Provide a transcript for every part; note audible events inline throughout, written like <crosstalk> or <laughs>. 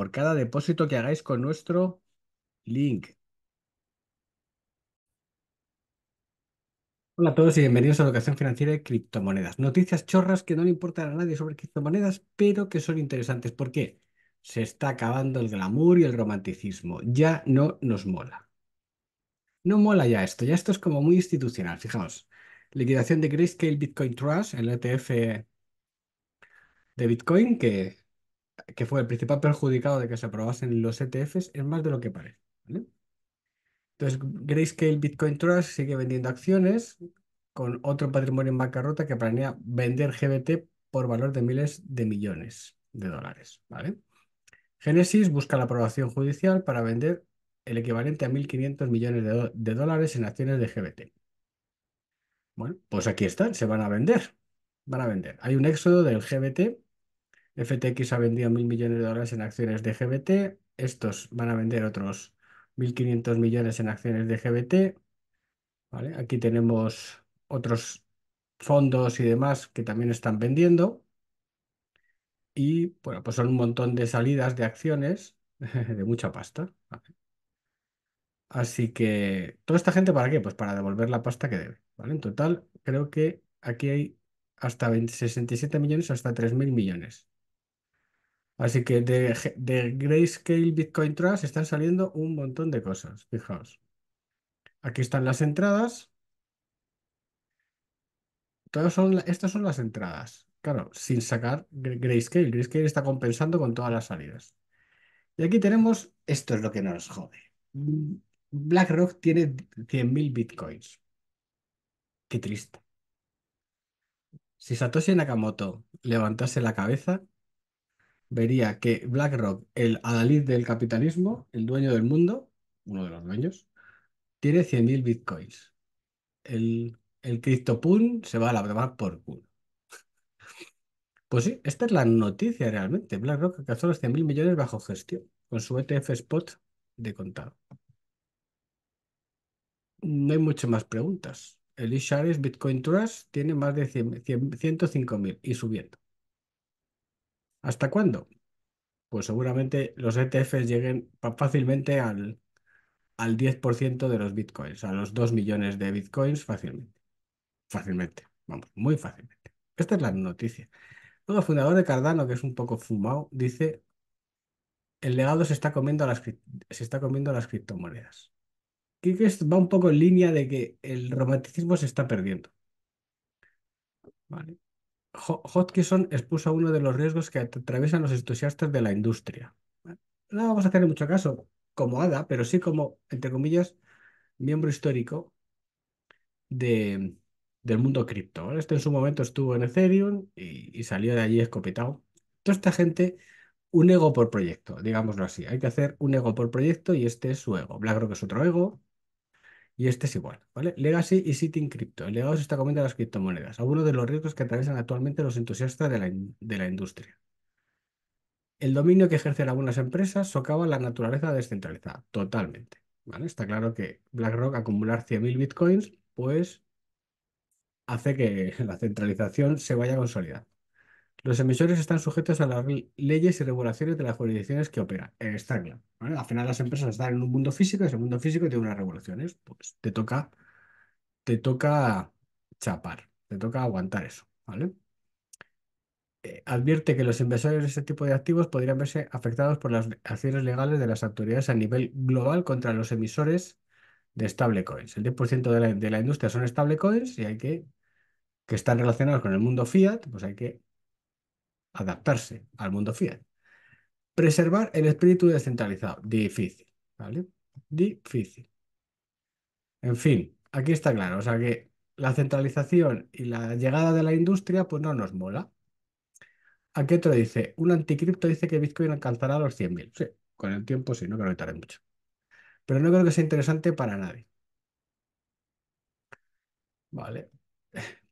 por cada depósito que hagáis con nuestro link. Hola a todos y bienvenidos a Educación Financiera de Criptomonedas. Noticias chorras que no le importan a nadie sobre criptomonedas, pero que son interesantes. ¿Por qué? Se está acabando el glamour y el romanticismo. Ya no nos mola. No mola ya esto, ya esto es como muy institucional. Fijaos, liquidación de Grayscale Bitcoin Trust, el ETF de Bitcoin, que que fue el principal perjudicado de que se aprobasen los ETFs, es más de lo que parece. creéis Entonces, Grayscale Bitcoin Trust sigue vendiendo acciones con otro patrimonio en bancarrota que planea vender GBT por valor de miles de millones de dólares. ¿vale? Genesis busca la aprobación judicial para vender el equivalente a 1.500 millones de, de, dólares en acciones de GBT. Bueno, pues aquí están, se van a vender. Van a vender. Hay un éxodo del GBT FTX ha vendido mil millones de dólares en acciones de GBT. Estos van a vender otros 1.500 millones en acciones de GBT. ¿Vale? Aquí tenemos otros fondos y demás que también están vendiendo. Y bueno, pues son un montón de salidas de acciones <laughs> de mucha pasta. Así que, ¿toda esta gente para qué? Pues para devolver la pasta que debe. ¿vale? En total, creo que aquí hay hasta 67 millones, hasta 3.000 millones. Así que de, Grayscale Bitcoin Trust están saliendo un montón de cosas, fijaos. Aquí están las entradas. son, estas son las entradas. Claro, sin sacar Grayscale. Grayscale está compensando con todas las salidas. Y aquí tenemos, esto es lo que nos jode. BlackRock tiene 100.000 bitcoins. Qué triste. Si Satoshi Nakamoto levantase la cabeza, vería que BlackRock, el adalid del capitalismo, el dueño del mundo, uno de los dueños, tiene 100.000 bitcoins. El, el CryptoPun se va a labrar por culo. Pues sí, esta es la noticia realmente. BlackRock alcanzó los 100.000 millones bajo gestión con su ETF Spot de contado. No hay muchas más preguntas. El eShares Bitcoin Trust tiene más de 105.000 y subiendo. ¿Hasta cuándo? Pues seguramente los ETFs lleguen fácilmente al, 10% de los bitcoins, a los 2 millones de bitcoins fácilmente. Fácilmente, vamos, muy fácilmente. Esta es la noticia. Luego, fundador de Cardano, que es un poco fumado, dice, el legado se está comiendo a las, se está comiendo las criptomonedas. Y que va un poco en línea de que el romanticismo se está perdiendo. ¿vale? Hodgkinson expuso uno de los riesgos que atraviesan los entusiastas de la industria. No vamos a hacerle mucho caso como ADA, pero sí como, entre comillas, miembro histórico de, del mundo cripto. Este en su momento estuvo en Ethereum y, salió de allí escopetado. Toda esta gente, un ego por proyecto, digámoslo así. Hay que hacer un ego por proyecto y este es su ego. BlackRock es otro ego, y este es igual, ¿vale? Legacy y Sitting Crypto. El legado se está comiendo las criptomonedas, algunos de los riesgos que atraviesan actualmente los entusiastas de la, de la industria. El dominio que ejercen algunas empresas socava la naturaleza descentralizada, totalmente. ¿vale? Está claro que BlackRock acumular 100.000 bitcoins, pues hace que <laughs> la centralización se vaya consolidando. Los emisores están sujetos a las leyes y regulaciones de las jurisdicciones que operan. en ¿vale? Al final las empresas están en un mundo físico y ese mundo físico tiene unas regulaciones. Pues te toca, te toca chapar, te toca aguantar eso. ¿vale? Eh, advierte que los inversores de este tipo de activos podrían verse afectados por las acciones legales de las autoridades a nivel global contra los emisores de stablecoins. El 10% de la, de la industria son stablecoins y hay que que están relacionados con el mundo fiat, pues hay que adaptarse al mundo fiel Preservar el espíritu descentralizado. Difícil, ¿vale? Difícil. En fin, aquí está claro. O sea que la centralización y la llegada de la industria, pues no nos mola. Aquí otro dice, un anticripto dice que Bitcoin alcanzará los 100.000. Sí, con el tiempo sí, no creo que tarde mucho. Pero no creo que sea interesante para nadie. Vale.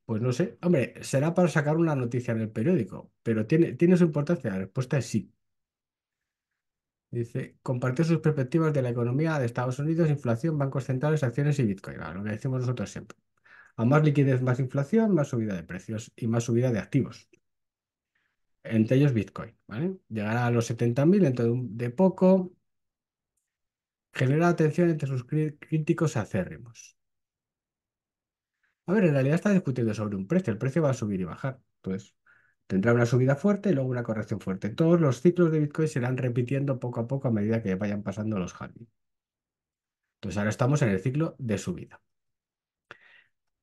Pues no sé, hombre, será para sacar una noticia en el periódico, pero tiene, tiene su importancia. La respuesta es sí. Dice, compartir sus perspectivas de la economía de Estados Unidos, inflación, bancos centrales, acciones y Bitcoin. lo que decimos nosotros siempre. A más liquidez, más inflación, más subida de precios y más subida de activos. Entre ellos Bitcoin, ¿vale? Llegará a los 70.000 dentro de, de poco. Genera atención entre sus críticos acérrimos. A ver, en realidad está discutiendo sobre un precio. El precio va a subir y bajar. Entonces, tendrá una subida fuerte y luego una corrección fuerte. Todos los ciclos de Bitcoin se irán repitiendo poco a poco a medida que vayan pasando los halving. Entonces, ahora estamos en el ciclo de subida.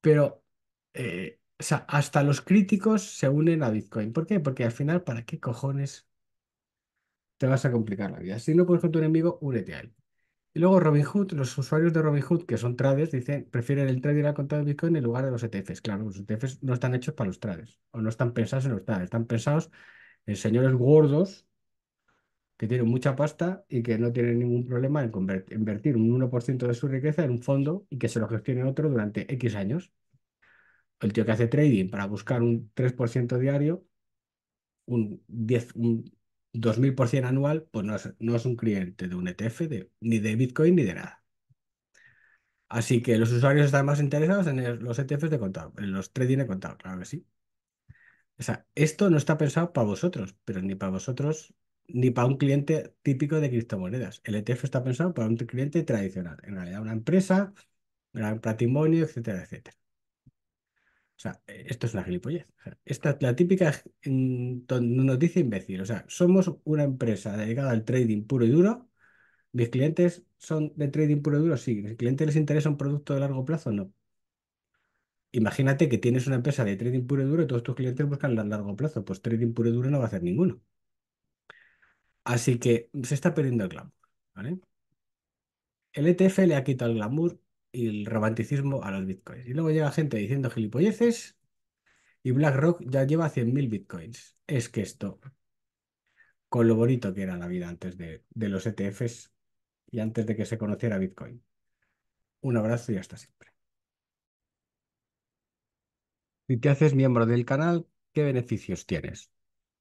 Pero eh, o sea, hasta los críticos se unen a Bitcoin. ¿Por qué? Porque al final, ¿para qué cojones te vas a complicar la vida? Si no puedes con tu enemigo, únete a él. Y luego Robinhood, los usuarios de Robinhood, que son trades, dicen, prefieren el trading al contado de Bitcoin en lugar de los ETFs. Claro, los ETFs no están hechos para los trades, o no están pensados en los trades, están pensados en señores gordos que tienen mucha pasta y que no tienen ningún problema en invertir un 1% de su riqueza en un fondo y que se lo gestione otro durante X años. El tío que hace trading para buscar un 3% diario, un 10, un 2000% anual, pues no es, un cliente de un ETF, de, ni de Bitcoin ni de nada. Así que los usuarios están más interesados en los ETFs de contado, en los trading de contado, claro que sí. O sea, esto no está pensado para vosotros, pero ni para vosotros, ni para un cliente típico de criptomonedas. El ETF está pensado para un cliente tradicional, en realidad una empresa, gran patrimonio, etcétera, etcétera. O sea, eh, esto es una gilipollez. esta la típica noticia imbécil. O sea, somos una empresa dedicada al trading puro y duro. ¿Mis clientes son de trading puro y duro? Sí. ¿Mis clientes les interesa un producto de largo plazo? No. Imagínate que tienes una empresa de trading puro y duro y todos tus clientes buscan el largo plazo. Pues trading puro y duro no va a hacer ninguno. Así que se está perdiendo el glamour. ¿vale? El ETF le ha quitado el glamour y el romanticismo a los bitcoins. Y luego llega gente diciendo gilipolleces y BlackRock ya lleva 100.000 bitcoins. Es que esto, con lo bonito que era la vida antes de, de los ETFs y antes de que se conociera Bitcoin. Un abrazo y hasta siempre. Si te haces miembro del canal, ¿qué beneficios tienes?